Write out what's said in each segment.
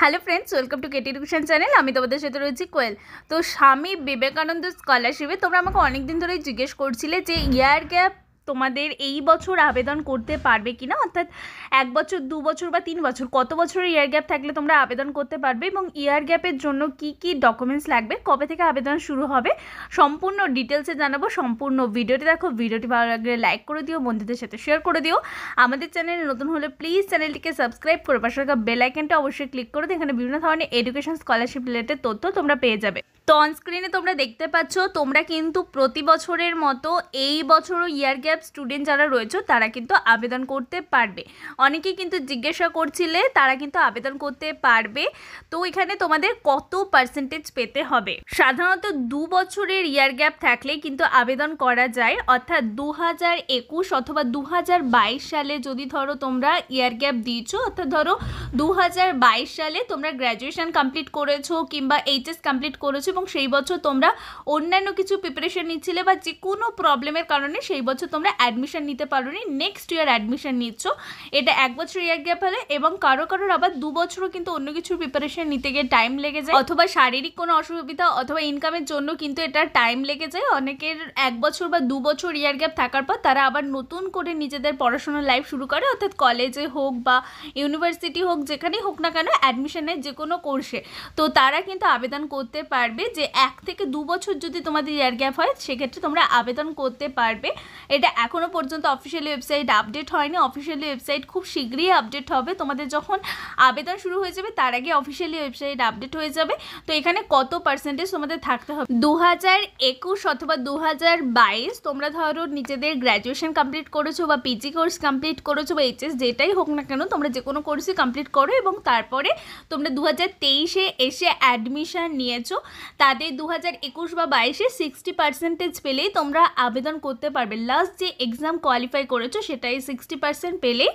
hello friends welcome to KT education channel আমি তোমাদের সাথে রয়েছি কোয়েল তো স্বামী বিবেকানন্দ স্কলারশিপে তোমরা আমাকে অনেক দিন ধরেই জিজ্ঞেস করছিলে যে ইয়ার গ্যাপ তোমাদের এই বছর আবেদন করতে পারবে কি না অর্থাৎ এক বছর দু বছর বা তিন বছর কত বছরের ইয়ার গ্যাপ থাকলে তোমরা আবেদন করতে পারবে এবং ইয়ার গ্যাপের জন্য কি কি ডকুমেন্টস লাগবে কবে থেকে আবেদন শুরু হবে সম্পূর্ণ ডিটেলসে জানাবো সম্পূর্ণ ভিডিওটি দেখো ভিডিওটি ভালো লাগলে লাইক করে দিও বন্ধুদের সাথে শেয়ার করে দিও আমাদের চ্যানেলে নতুন হলে প্লিজ চ্যানেলটিকে সাবস্ক্রাইব করে পাশে থাকা বেল অবশ্যই ক্লিক করে এখানে বিভিন্ন ধরনের এডুকেশন স্কলারশিপ রিলেটেড তথ্য তোমরা পেয়ে যাবে তো অনস্ক্রিনে তোমরা দেখতে পাচ্ছ তোমরা কিন্তু প্রতি বছরের মতো এই বছরও ইয়ার গ্যাপ হোয়াটসঅ্যাপ স্টুডেন্ট যারা রয়েছে তারা কিন্তু আবেদন করতে পারবে অনেকেই কিন্তু জিজ্ঞাসা করছিলে তারা কিন্তু আবেদন করতে পারবে তো এখানে তোমাদের কত পার্সেন্টেজ পেতে হবে সাধারণত দু বছরের ইয়ার গ্যাপ থাকলে কিন্তু আবেদন করা যায় অর্থাৎ দু হাজার একুশ অথবা দু হাজার বাইশ সালে যদি ধরো তোমরা ইয়ার গ্যাপ দিয়েছো অর্থাৎ ধরো দু হাজার বাইশ সালে তোমরা গ্র্যাজুয়েশন কমপ্লিট করেছো কিংবা এইচএস কমপ্লিট করেছো এবং সেই বছর তোমরা অন্যান্য কিছু প্রিপারেশন নিচ্ছিলে বা যে কোনো প্রবলেমের কারণে সেই বছর তোমরা তোমরা অ্যাডমিশন নিতে পারো নি নেক্সট ইয়ার অ্যাডমিশন নিচ্ছ এটা এক বছর ইয়ার গ্যাপ হলে এবং কারো কারোর আবার দু বছরও কিন্তু অন্য কিছুর প্রিপারেশন নিতে গিয়ে টাইম লেগে যায় অথবা শারীরিক কোনো অসুবিধা অথবা ইনকামের জন্য কিন্তু এটা টাইম লেগে যায় অনেকের এক বছর বা দু বছর ইয়ার গ্যাপ থাকার পর তারা আবার নতুন করে নিজেদের পড়াশোনার লাইফ শুরু করে অর্থাৎ কলেজে হোক বা ইউনিভার্সিটি হোক যেখানেই হোক না কেন অ্যাডমিশনের যে কোনো কোর্সে তো তারা কিন্তু আবেদন করতে পারবে যে এক থেকে দু বছর যদি তোমাদের ইয়ার গ্যাপ হয় সেক্ষেত্রে তোমরা আবেদন করতে পারবে এটা এখনও পর্যন্ত অফিসিয়ালি ওয়েবসাইট আপডেট হয়নি অফিসিয়ালি ওয়েবসাইট খুব শীঘ্রই আপডেট হবে তোমাদের যখন আবেদন শুরু হয়ে যাবে তার আগে অফিসিয়ালি ওয়েবসাইট আপডেট হয়ে যাবে তো এখানে কত পার্সেন্টেজ তোমাদের থাকতে হবে দু হাজার একুশ অথবা দু হাজার বাইশ তোমরা ধরো নিজেদের গ্র্যাজুয়েশন কমপ্লিট করেছো বা পিজি কোর্স কমপ্লিট করেছো বা এইচএস যেটাই হোক না কেন তোমরা যে কোনো কোর্সই কমপ্লিট করো এবং তারপরে তোমরা দু হাজার তেইশে এসে অ্যাডমিশান নিয়েছো তাদের দু হাজার একুশ বা বাইশে সিক্সটি পার্সেন্টেজ পেলেই তোমরা আবেদন করতে পারবে লাস্ট যে এক্সাম কোয়ালিফাই করেছো সেটাই সিক্সটি পার্সেন্ট পেলে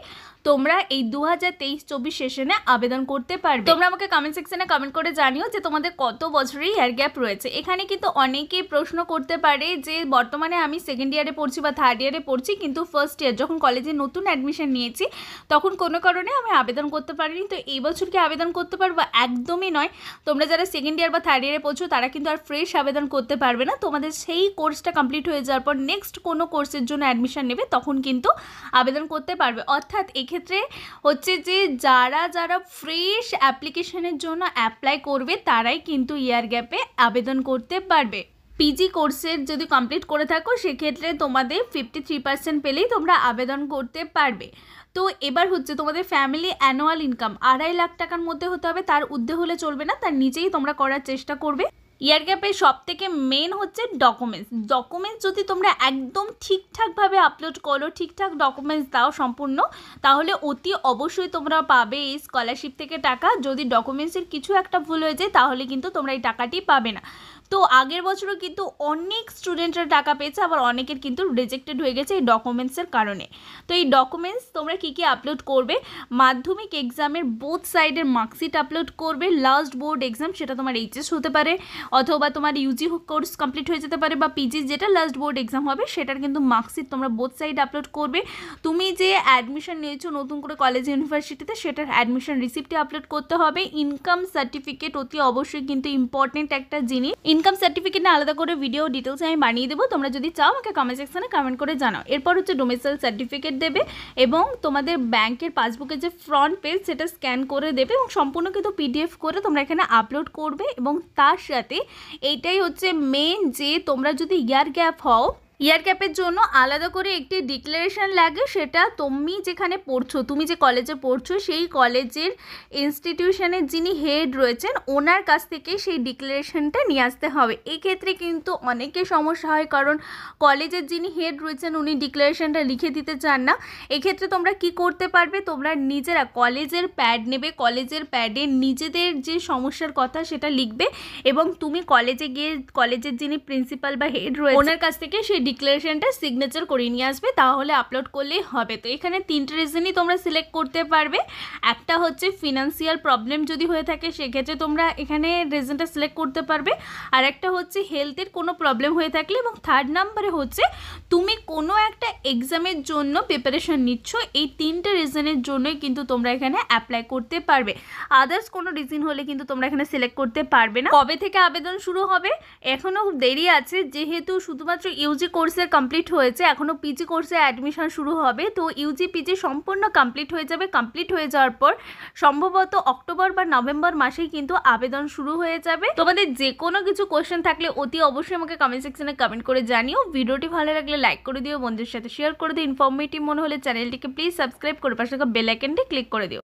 তোমরা এই দু হাজার তেইশ চব্বিশ সেশনে আবেদন করতে পারবে তোমরা আমাকে কমেন্ট সেকশনে কমেন্ট করে জানিও যে তোমাদের কত বছরের হেয়ার গ্যাপ রয়েছে এখানে কিন্তু অনেকেই প্রশ্ন করতে পারে যে বর্তমানে আমি সেকেন্ড ইয়ারে পড়ছি বা থার্ড ইয়ারে পড়ছি কিন্তু ফার্স্ট ইয়ার যখন কলেজে নতুন অ্যাডমিশন নিয়েছি তখন কোনো কারণে আমি আবেদন করতে পারিনি তো এই বছর কি আবেদন করতে পারবো একদমই নয় তোমরা যারা সেকেন্ড ইয়ার বা থার্ড ইয়ারে পড়ছো তারা কিন্তু আর ফ্রেশ আবেদন করতে পারবে না তোমাদের সেই কোর্সটা কমপ্লিট হয়ে যাওয়ার পর নেক্সট কোনো কোর্সের জন্য অ্যাডমিশন নেবে তখন কিন্তু আবেদন করতে পারবে অর্থাৎ ক্ষেত্রে হচ্ছে যে যারা যারা ফ্রেশ অ্যাপ্লিকেশনের জন্য অ্যাপ্লাই করবে তারাই কিন্তু ইয়ার গ্যাপে আবেদন করতে পারবে পিজি কোর্সের যদি কমপ্লিট করে থাকো সেক্ষেত্রে তোমাদের ফিফটি থ্রি পার্সেন্ট পেলেই তোমরা আবেদন করতে পারবে তো এবার হচ্ছে তোমাদের ফ্যামিলি অ্যানুয়াল ইনকাম আড়াই লাখ টাকার মধ্যে হতে হবে তার উদ্যোগ হলে চলবে না তার নিজেই তোমরা করার চেষ্টা করবে ইয়ার গ্যাপে সব থেকে মেন হচ্ছে ডকুমেন্টস ডকুমেন্টস যদি তোমরা একদম ঠিকঠাকভাবে আপলোড করো ঠিকঠাক ডকুমেন্টস দাও সম্পূর্ণ তাহলে অতি অবশ্যই তোমরা পাবে এই স্কলারশিপ থেকে টাকা যদি ডকুমেন্টসের কিছু একটা ভুল হয়ে যায় তাহলে কিন্তু তোমরা এই টাকাটি পাবে না তো আগের বছরও কিন্তু অনেক স্টুডেন্টরা টাকা পেয়েছে আবার অনেকের কিন্তু রিজেক্টেড হয়ে গেছে এই ডকুমেন্টসের কারণে তো এই ডকুমেন্টস তোমরা কি কি আপলোড করবে মাধ্যমিক এক্সামের বোথ সাইডের মার্কশিট আপলোড করবে লাস্ট বোর্ড এক্সাম সেটা তোমার এইচএস হতে পারে অথবা তোমার ইউজি কোর্স কমপ্লিট হয়ে যেতে পারে বা পিজি যেটা লাস্ট বোর্ড এক্সাম হবে সেটার কিন্তু মার্কশিট তোমরা বোথ সাইড আপলোড করবে তুমি যে অ্যাডমিশন নিয়েছো নতুন করে কলেজ ইউনিভার্সিটিতে সেটার অ্যাডমিশন রিসিপ্টটি আপলোড করতে হবে ইনকাম সার্টিফিকেট অতি অবশ্যই কিন্তু ইম্পর্টেন্ট একটা জিনিস ইনকাম সার্টিফিকেট না আলাদা করে ভিডিও ডিটেলস আমি বানিয়ে দেবো তোমরা যদি চাও আমাকে কমেন্ট সেকশানে কমেন্ট করে জানাও এরপর হচ্ছে ডোমেসাইল সার্টিফিকেট দেবে এবং তোমাদের ব্যাংকের পাসবুকের যে ফ্রন্ট পেজ সেটা স্ক্যান করে দেবে এবং সম্পূর্ণ কিন্তু পিডিএফ করে তোমরা এখানে আপলোড করবে এবং তার সাথে এইটাই হচ্ছে মেন যে তোমরা যদি ইয়ার গ্যাপ হও ইয়ার ক্যাপের জন্য আলাদা করে একটি ডিক্লারেশন লাগে সেটা তুমি যেখানে পড়ছো তুমি যে কলেজে পড়ছো সেই কলেজের ইনস্টিটিউশনের যিনি হেড রয়েছেন ওনার কাছ থেকে সেই ডিক্লারেশনটা নিয়ে আসতে হবে এক্ষেত্রে কিন্তু অনেকে সমস্যা হয় কারণ কলেজের যিনি হেড রয়েছেন উনি ডিক্লারেশনটা লিখে দিতে চান না এক্ষেত্রে তোমরা কি করতে পারবে তোমরা নিজেরা কলেজের প্যাড নেবে কলেজের প্যাডে নিজেদের যে সমস্যার কথা সেটা লিখবে এবং তুমি কলেজে গিয়ে কলেজের যিনি প্রিন্সিপাল বা হেড রয়েছে ওনার কাছ থেকে সেই ডিক্লারেশনটা সিগনেচার করে নিয়ে আসবে তাহলে আপলোড করলেই হবে তো এখানে তিনটে রিজনই তোমরা সিলেক্ট করতে পারবে একটা হচ্ছে ফিনান্সিয়াল প্রবলেম যদি হয়ে থাকে সেক্ষেত্রে তোমরা এখানে রিজনটা সিলেক্ট করতে পারবে আর একটা হচ্ছে হেলথের কোনো প্রবলেম হয়ে থাকলে এবং থার্ড নাম্বারে হচ্ছে তুমি কোনো একটা এক্সামের জন্য প্রিপারেশন নিচ্ছ এই তিনটে রিজনের জন্যই কিন্তু তোমরা এখানে অ্যাপ্লাই করতে পারবে আদার্স কোনো রিজন হলে কিন্তু তোমরা এখানে সিলেক্ট করতে পারবে না কবে থেকে আবেদন শুরু হবে এখনও দেরি আছে যেহেতু শুধুমাত্র ইউজি কোর্সের কমপ্লিট হয়েছে এখনও পিজি কোর্সে অ্যাডমিশন শুরু হবে তো ইউজি পিজি সম্পূর্ণ কমপ্লিট হয়ে যাবে কমপ্লিট হয়ে যাওয়ার পর সম্ভবত অক্টোবর বা নভেম্বর মাসেই কিন্তু আবেদন শুরু হয়ে যাবে তোমাদের যে কোনো কিছু কোয়েশ্চেন থাকলে অতি অবশ্যই আমাকে কমেন্ট সেকশনে কমেন্ট করে জানিও ভিডিওটি ভালো লাগলে লাইক করে দিও বন্ধুদের সাথে শেয়ার করে দিও ইনফর্মেটিভ মনে হলে চ্যানেলটিকে প্লিজ সাবস্ক্রাইব করে পাশে থাকা বেল আইকনটি ক্লিক করে দিও